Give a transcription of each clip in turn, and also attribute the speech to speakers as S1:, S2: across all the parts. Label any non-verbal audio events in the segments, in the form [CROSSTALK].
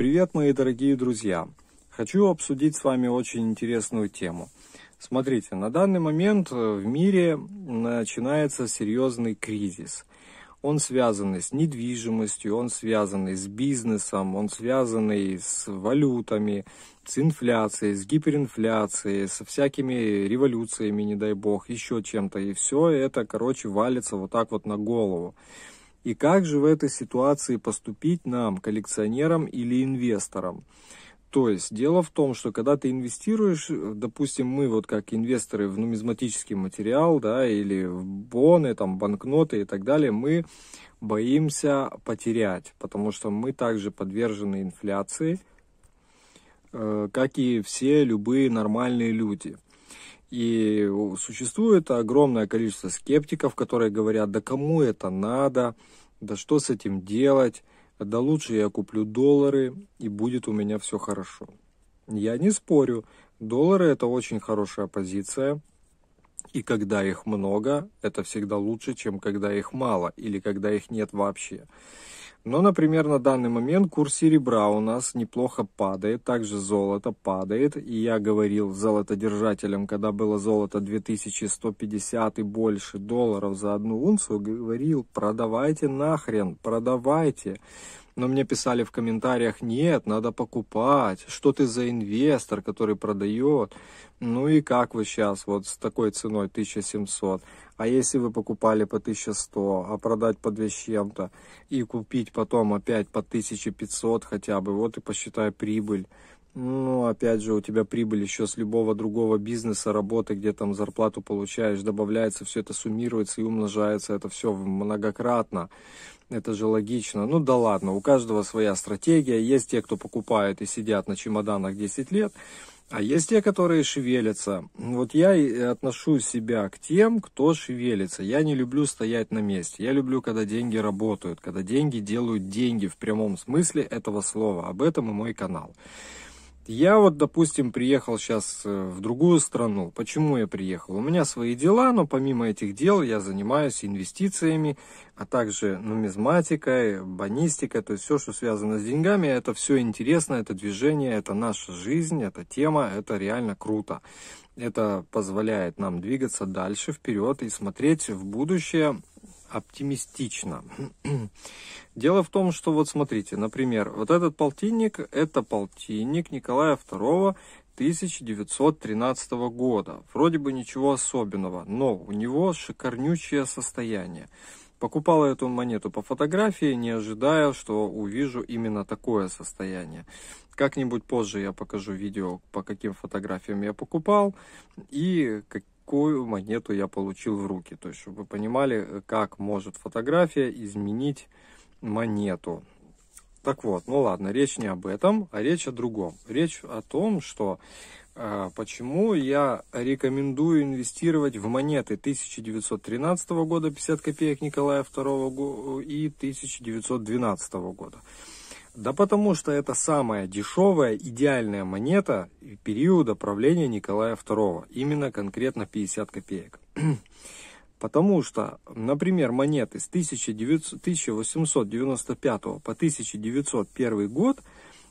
S1: Привет, мои дорогие друзья! Хочу обсудить с вами очень интересную тему. Смотрите, на данный момент э, в мире начинается серьезный кризис. Он связан с недвижимостью, он связан с бизнесом, он связан с валютами, с инфляцией, с гиперинфляцией, со всякими революциями, не дай бог, еще чем-то. И все это, короче, валится вот так вот на голову. И как же в этой ситуации поступить нам, коллекционерам или инвесторам? То есть дело в том, что когда ты инвестируешь, допустим, мы вот как инвесторы в нумизматический материал, да, или в боны, там, банкноты и так далее, мы боимся потерять, потому что мы также подвержены инфляции, э, как и все любые нормальные люди – и существует огромное количество скептиков, которые говорят, да кому это надо, да что с этим делать, да лучше я куплю доллары и будет у меня все хорошо. Я не спорю, доллары это очень хорошая позиция, и когда их много, это всегда лучше, чем когда их мало или когда их нет вообще. Но, ну, например, на данный момент курс серебра у нас неплохо падает, также золото падает. И я говорил золотодержателям, когда было золото 2150 и больше долларов за одну унцию, говорил, продавайте нахрен, продавайте. Но мне писали в комментариях, нет, надо покупать, что ты за инвестор, который продает, ну и как вы сейчас вот с такой ценой 1700. А если вы покупали по 1100, а продать по 2 с чем-то и купить потом опять по 1500 хотя бы, вот и посчитай прибыль. Ну, опять же, у тебя прибыль еще с любого другого бизнеса, работы, где там зарплату получаешь, добавляется, все это суммируется и умножается, это все многократно. Это же логично. Ну да ладно, у каждого своя стратегия. Есть те, кто покупает и сидят на чемоданах 10 лет, а есть те, которые шевелятся. Вот я отношу себя к тем, кто шевелится. Я не люблю стоять на месте. Я люблю, когда деньги работают, когда деньги делают деньги в прямом смысле этого слова. Об этом и мой канал. Я вот, допустим, приехал сейчас э, в другую страну. Почему я приехал? У меня свои дела, но помимо этих дел я занимаюсь инвестициями, а также нумизматикой, банистикой, то есть все, что связано с деньгами, это все интересно, это движение, это наша жизнь, это тема, это реально круто. Это позволяет нам двигаться дальше, вперед и смотреть в будущее оптимистично. [CLEARS THROAT] Дело в том, что вот смотрите, например, вот этот полтинник, это полтинник Николая II 1913 года. Вроде бы ничего особенного, но у него шикарнючее состояние. Покупал эту монету по фотографии, не ожидая, что увижу именно такое состояние. Как-нибудь позже я покажу видео, по каким фотографиям я покупал и как, какую монету я получил в руки. То есть, чтобы вы понимали, как может фотография изменить монету. Так вот, ну ладно, речь не об этом, а речь о другом. Речь о том, что э, почему я рекомендую инвестировать в монеты 1913 года 50 копеек Николая II и 1912 года. Да потому что это самая дешевая, идеальная монета периода правления Николая II, именно конкретно 50 копеек. [CLEARS THROAT] Потому что, например, монеты с 1900, 1895 по 1901 год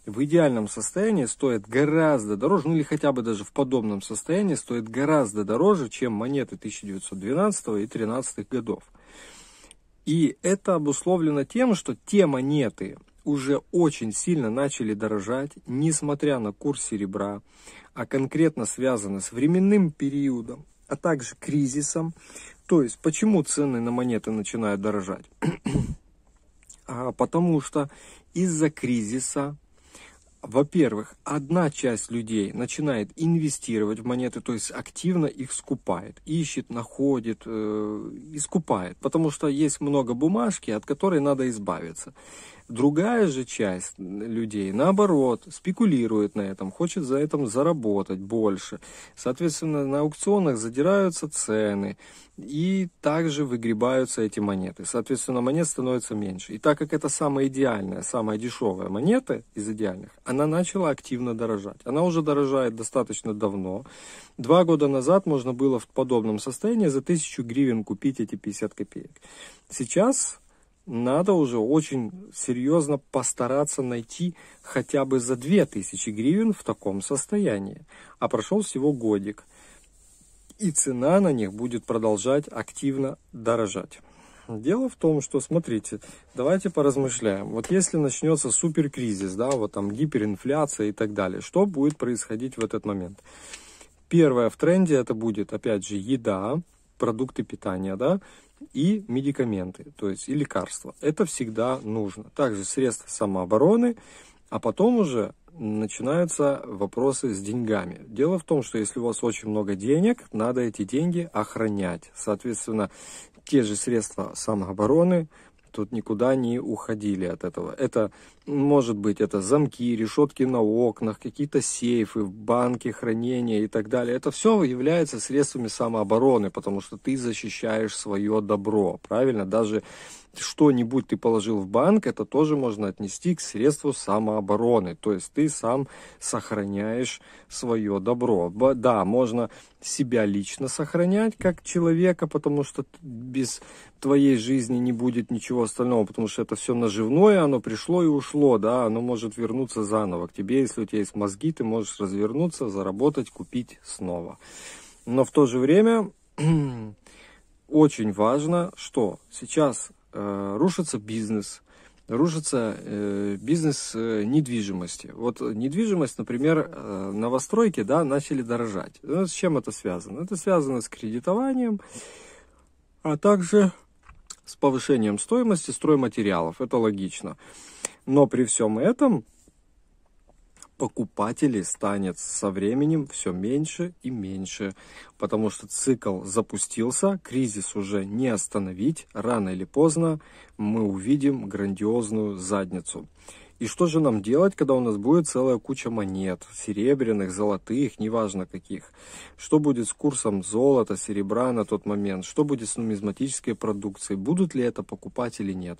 S1: в идеальном состоянии стоят гораздо дороже, ну или хотя бы даже в подобном состоянии стоят гораздо дороже, чем монеты 1912 и 13 годов. И это обусловлено тем, что те монеты, уже очень сильно начали дорожать, несмотря на курс серебра, а конкретно связано с временным периодом, а также кризисом. То есть, почему цены на монеты начинают дорожать? [CLEARS THROAT] а, потому что из-за кризиса во-первых, одна часть людей начинает инвестировать в монеты, то есть активно их скупает, ищет, находит э, и скупает, потому что есть много бумажки, от которой надо избавиться. Другая же часть людей, наоборот, спекулирует на этом, хочет за этом заработать больше. Соответственно, на аукционах задираются цены, и также выгребаются эти монеты. Соответственно, монет становится меньше. И так как это самая идеальная, самая дешевая монета из идеальных, она начала активно дорожать. Она уже дорожает достаточно давно. Два года назад можно было в подобном состоянии за тысячу гривен купить эти 50 копеек. Сейчас надо уже очень серьезно постараться найти хотя бы за 2000 гривен в таком состоянии. А прошел всего годик. И цена на них будет продолжать активно дорожать. Дело в том, что, смотрите, давайте поразмышляем. Вот если начнется суперкризис, да, вот там гиперинфляция и так далее, что будет происходить в этот момент? Первое в тренде это будет, опять же, еда, продукты питания, да, и медикаменты, то есть и лекарства. Это всегда нужно. Также средства самообороны, а потом уже начинаются вопросы с деньгами. Дело в том, что если у вас очень много денег, надо эти деньги охранять. Соответственно, те же средства самообороны, Тут никуда не уходили от этого. Это, может быть, это замки, решетки на окнах, какие-то сейфы, банки хранения и так далее. Это все является средствами самообороны, потому что ты защищаешь свое добро, правильно? Даже что-нибудь ты положил в банк, это тоже можно отнести к средству самообороны. То есть ты сам сохраняешь свое добро. Да, можно себя лично сохранять как человека, потому что без твоей жизни не будет ничего остального, потому что это все наживное, оно пришло и ушло, да, оно может вернуться заново к тебе, если у тебя есть мозги, ты можешь развернуться, заработать, купить снова. Но в то же время [CLEARS THROAT] очень важно, что сейчас Э, рушится бизнес, рушится э, бизнес э, недвижимости. Вот недвижимость, например, э, новостройки, да, начали дорожать. Ну, с чем это связано? Это связано с кредитованием, а также с повышением стоимости стройматериалов. Это логично. Но при всем этом покупателей станет со временем все меньше и меньше, потому что цикл запустился, кризис уже не остановить, рано или поздно мы увидим грандиозную задницу. И что же нам делать, когда у нас будет целая куча монет, серебряных, золотых, неважно каких? Что будет с курсом золота, серебра на тот момент? Что будет с нумизматической продукцией? Будут ли это покупать или нет?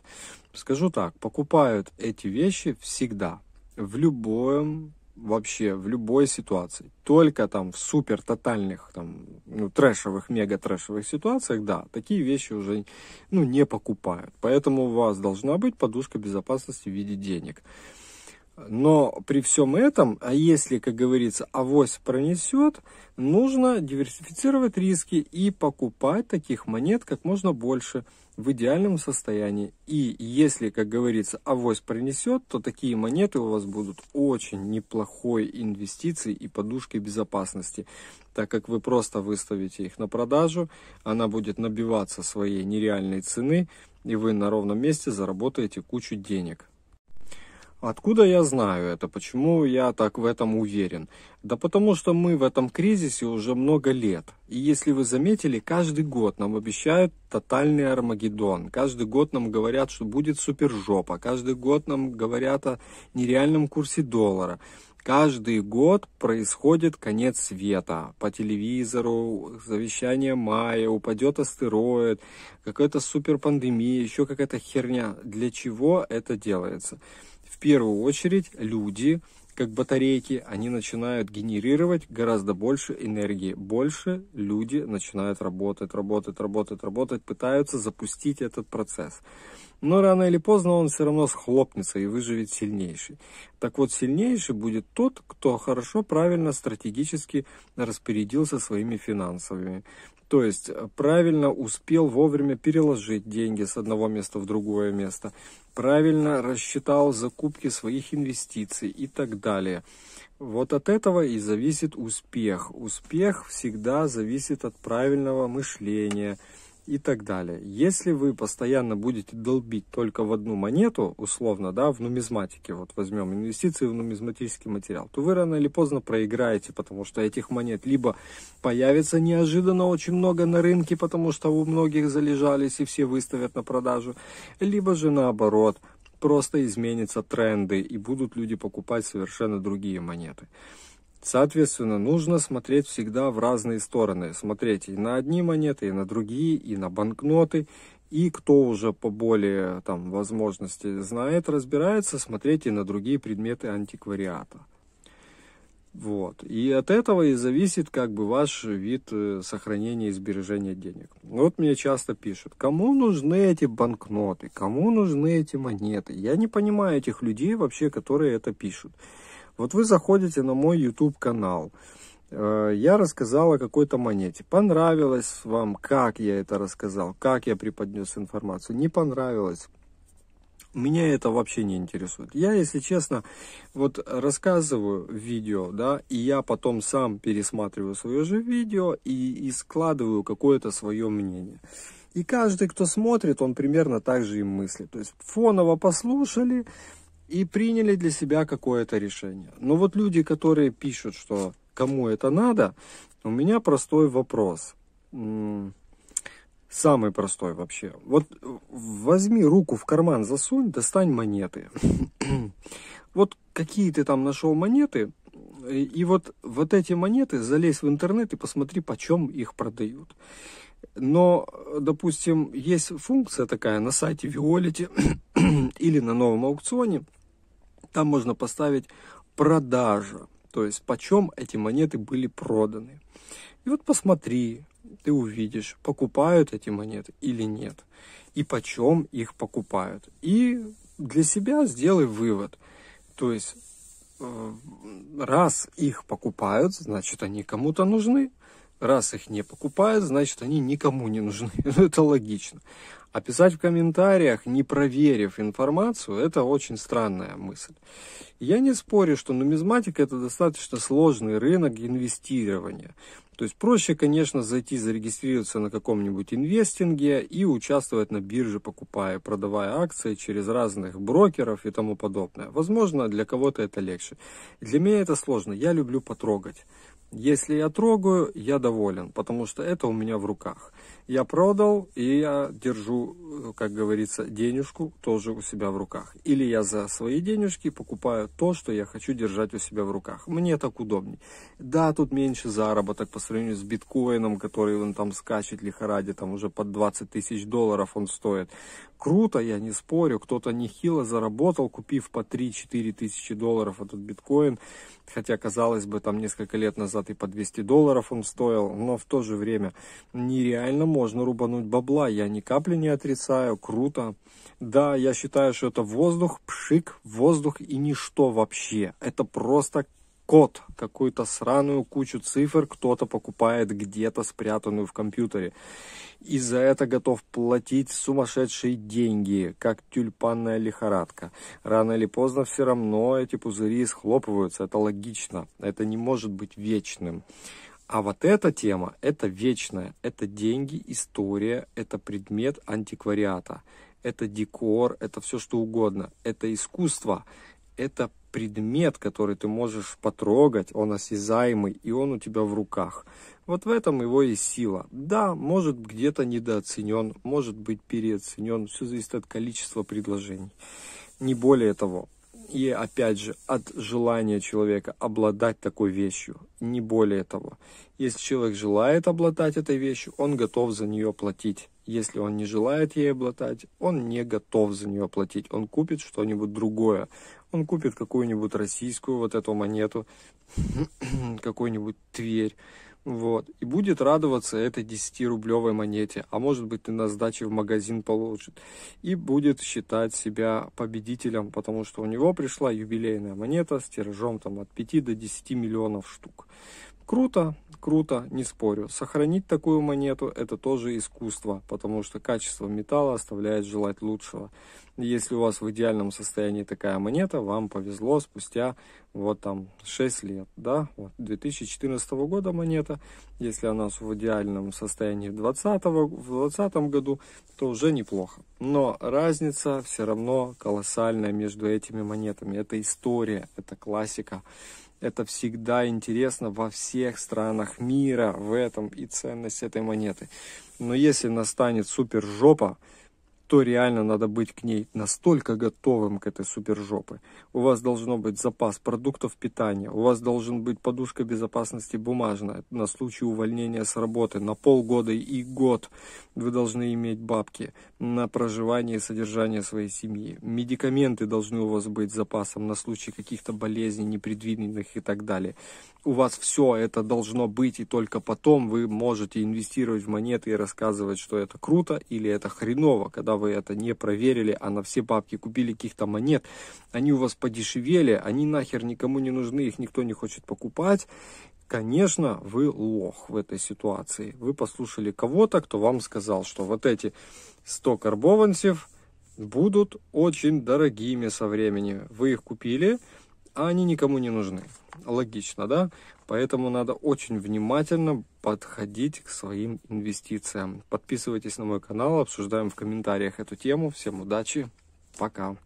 S1: Скажу так, покупают эти вещи всегда, в любом вообще в любой ситуации. Только там в супер тотальных, там, ну, трэшевых, мега трэшевых ситуациях, да, такие вещи уже, ну, не покупают. Поэтому у вас должна быть подушка безопасности в виде денег. Но при всем этом, а если, как говорится, авось пронесет, нужно диверсифицировать риски и покупать таких монет как можно больше в идеальном состоянии. И если, как говорится, авось принесет, то такие монеты у вас будут очень неплохой инвестицией и подушкой безопасности, так как вы просто выставите их на продажу, она будет набиваться своей нереальной цены, и вы на ровном месте заработаете кучу денег. Откуда я знаю это? Почему я так в этом уверен? Да потому что мы в этом кризисе уже много лет. И если вы заметили, каждый год нам обещают тотальный Армагеддон. Каждый год нам говорят, что будет супержопа. Каждый год нам говорят о нереальном курсе доллара. Каждый год происходит конец света по телевизору, завещание Майя, упадет астероид, какая-то суперпандемия, еще какая-то херня. Для чего это делается? первую очередь люди, как батарейки, они начинают генерировать гораздо больше энергии. Больше люди начинают работать, работать, работать, работать, пытаются запустить этот процесс но рано или поздно он все равно схлопнется и выживет сильнейший. Так вот, сильнейший будет тот, кто хорошо, правильно, стратегически распорядился своими финансовыми. То есть э, правильно успел вовремя переложить деньги с одного места в другое место, правильно рассчитал закупки своих инвестиций и так далее. Вот от этого и зависит успех. Успех всегда зависит от правильного мышления, и так далее. Если вы постоянно будете долбить только в одну монету, условно, да, в нумизматике, вот возьмем инвестиции в нумизматический материал, то вы рано или поздно проиграете, потому что этих монет либо появится неожиданно очень много на рынке, потому что у многих залежались и все выставят на продажу, либо же наоборот, просто изменятся тренды и будут люди покупать совершенно другие монеты. Соответственно, нужно смотреть всегда в разные стороны. Смотреть и на одни монеты, и на другие, и на банкноты. И кто уже по более там, возможности знает, разбирается, смотреть и на другие предметы антиквариата. Вот. И от этого и зависит как бы ваш вид э, сохранения и сбережения денег. Вот мне часто пишут, кому нужны эти банкноты, кому нужны эти монеты. Я не понимаю этих людей вообще, которые это пишут. Вот вы заходите на мой YouTube канал. Э, я рассказал о какой-то монете. Понравилось вам, как я это рассказал, как я преподнес информацию. Не понравилось. Меня это вообще не интересует. Я, если честно, вот рассказываю видео, да, и я потом сам пересматриваю свое же видео и, и складываю какое-то свое мнение. И каждый, кто смотрит, он примерно так же и мыслит. То есть фоново послушали, и приняли для себя какое-то решение. Но вот люди, которые пишут, что кому это надо, у меня простой вопрос. Самый простой вообще. Вот возьми руку в карман, засунь, достань монеты. [COUGHS] вот какие ты там нашел монеты, и, вот, вот эти монеты, залезь в интернет и посмотри, почем их продают. Но, допустим, есть функция такая на сайте Виолити [COUGHS] или на новом аукционе – там можно поставить продажа, то есть почем эти монеты были проданы. И вот посмотри, ты увидишь, покупают эти монеты или нет, и почем их покупают. И для себя сделай вывод. То есть, э, раз их покупают, значит, они кому-то нужны раз их не покупают, значит, они никому не нужны. [LAUGHS] Ну, это логично. А писать в комментариях, не проверив информацию, это очень странная мысль. Я не спорю, что нумизматика – это достаточно сложный рынок инвестирования. То есть проще, конечно, зайти зарегистрироваться на каком-нибудь инвестинге и участвовать на бирже, покупая, продавая акции через разных брокеров и тому подобное. Возможно, для кого-то это легче. Для меня это сложно. Я люблю потрогать. Если я трогаю, я доволен, потому что это у меня в руках я продал, и я держу, э, как говорится, денежку тоже у себя в руках. Или я за свои денежки покупаю то, что я хочу держать у себя в руках. Мне так удобней. Да, тут меньше заработок по сравнению с биткоином, который он там скачет лихоради, там уже под 20 тысяч долларов он стоит. Круто, я не спорю, кто-то нехило заработал, купив по 3-4 тысячи долларов этот биткоин, хотя, казалось бы, там несколько лет назад и по 200 долларов он стоил, но в то же время нереально можно можно рубануть бабла, я ни капли не отрицаю, круто. Да, я считаю, что это воздух, пшик, воздух и ничто вообще. Это просто код, какую-то сраную кучу цифр кто-то покупает где-то спрятанную в компьютере. И за это готов платить сумасшедшие деньги, как тюльпанная лихорадка. Рано или поздно все равно эти пузыри схлопываются, это логично, это не может быть вечным. А вот эта тема, это вечная, это деньги, история, это предмет антиквариата, это декор, это все что угодно, это искусство, это предмет, который ты можешь потрогать, он осязаемый, и он у тебя в руках. Вот в этом его и сила. Да, может где-то недооценен, может быть переоценен, все зависит от количества предложений. Не более того. И опять же, от желания человека обладать такой вещью, не более того. Если человек желает обладать этой вещью, он готов за нее платить. Если он не желает ей обладать, он не готов за нее платить. Он купит что-нибудь другое. Он купит какую-нибудь российскую вот эту монету, [CLEARS THROAT] какую-нибудь Тверь, вот, и будет радоваться этой 10-рублевой монете, а может быть и на сдаче в магазин получит, и будет считать себя победителем, потому что у него пришла юбилейная монета с тиражом там от 5 до 10 миллионов штук. Круто, круто, не спорю. Сохранить такую монету – это тоже искусство, потому что качество металла оставляет желать лучшего. Если у вас в идеальном состоянии такая монета, вам повезло спустя вот там 6 лет, да, вот 2014 года монета, если она в идеальном состоянии в 2020, в 2020 году, то уже неплохо. Но разница все равно колоссальная между этими монетами. Это история, это классика. Это всегда интересно во всех странах мира, в этом и ценность этой монеты. Но если настанет супер жопа, то реально надо быть к ней настолько готовым к этой супержопы. У вас должно быть запас продуктов питания, у вас должен быть подушка безопасности бумажная на случай увольнения с работы на полгода и год. Вы должны иметь бабки на проживание и содержание своей семьи. Медикаменты должны у вас быть запасом на случай каких-то болезней непредвиденных и так далее. У вас все это должно быть, и только потом вы можете инвестировать в монеты и рассказывать, что это круто или это хреново, когда вы это не проверили, а на все бабки купили каких-то монет, они у вас подешевели, они нахер никому не нужны, их никто не хочет покупать, конечно, вы лох в этой ситуации. Вы послушали кого-то, кто вам сказал, что вот эти 100 карбованцев будут очень дорогими со временем. Вы их купили, а они никому не нужны. Логично, да? Поэтому надо очень внимательно подходить к своим инвестициям. Подписывайтесь на мой канал, обсуждаем в комментариях эту тему. Всем удачи, пока!